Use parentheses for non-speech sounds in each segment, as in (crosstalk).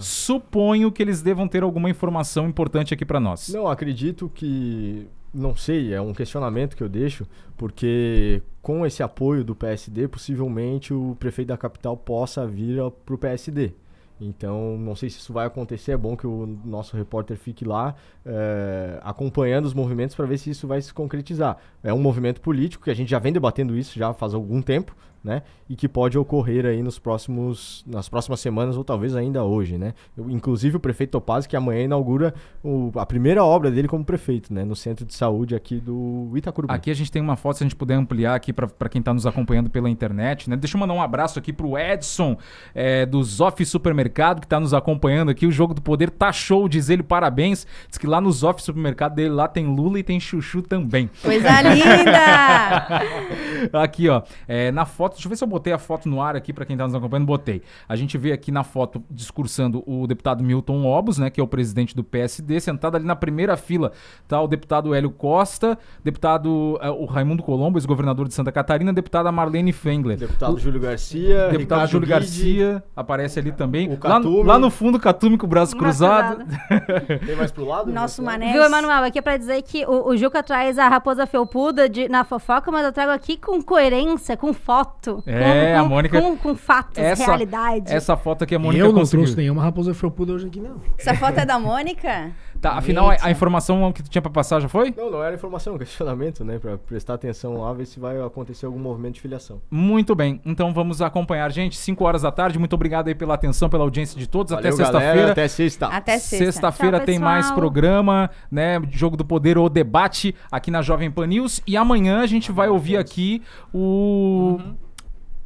Suponho que eles devam ter alguma informação importante aqui para nós. Não, acredito que. Não sei, é um questionamento que eu deixo, porque com esse apoio do PSD, possivelmente o prefeito da capital possa vir para o PSD. Então, não sei se isso vai acontecer. É bom que o nosso repórter fique lá é, acompanhando os movimentos para ver se isso vai se concretizar. É um movimento político que a gente já vem debatendo isso já faz algum tempo, né? E que pode ocorrer aí nos próximos, nas próximas semanas ou talvez ainda hoje, né? Eu, inclusive o prefeito Topaz que amanhã inaugura o, a primeira obra dele como prefeito, né? No centro de saúde aqui do Itacurubá. Aqui a gente tem uma foto, se a gente puder ampliar aqui para quem está nos acompanhando pela internet, né? Deixa eu mandar um abraço aqui para o Edson é, do Supermercados Supermercado, que está nos acompanhando aqui. O Jogo do Poder tá show, diz ele, parabéns. Diz que lá nos do supermercado dele, lá tem Lula e tem Chuchu também. Coisa linda! (laughs) aqui, ó. É, na foto, deixa eu ver se eu botei a foto no ar aqui para quem está nos acompanhando. Botei. A gente vê aqui na foto discursando o deputado Milton Obos, né, que é o presidente do PSD, sentado ali na primeira fila, tá o deputado Hélio Costa, deputado é, o Raimundo Colombo, ex-governador de Santa Catarina, deputada Marlene Fengler. Deputado o, Júlio Garcia, deputado Ricardo Júlio Guide. Garcia aparece ali também. O Catume. Lá, lá, no fundo, Catume com o braço, cruzado. (laughs) Tem mais pro lado? Nosso mané. Viu, Emanuel? Aqui é pra dizer que o, o Juca traz a raposa felpuda de, na fofoca, mas eu trago aqui com coerência, com foto. É, com, a Mônica. Com, com fatos, essa, realidade. Essa foto aqui a Mônica Eu não conseguiu. trouxe nenhuma raposa felpuda hoje aqui, não. Essa foto é da Mônica? Tá, afinal, a, a, informação que tu tinha pra passar já foi? Não, não era informação, (laughs) questionamento, né? Pra prestar atenção lá, ver se vai acontecer algum movimento de filiação. Muito bem, então vamos acompanhar, gente. 5 horas da tarde, muito obrigado aí pela atenção, pela pela audiência de todos. Valeu, até sexta-feira. Até sexta. Até sexta-feira sexta tem mais programa, né? Jogo do Poder ou debate aqui na Jovem Pan News. E amanhã a gente vai ouvir aqui o. Uhum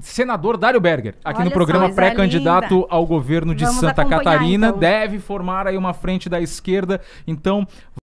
senador Dário Berger, aqui Olha no programa pré-candidato ao governo de Vamos Santa Catarina, então. deve formar aí uma frente da esquerda. Então,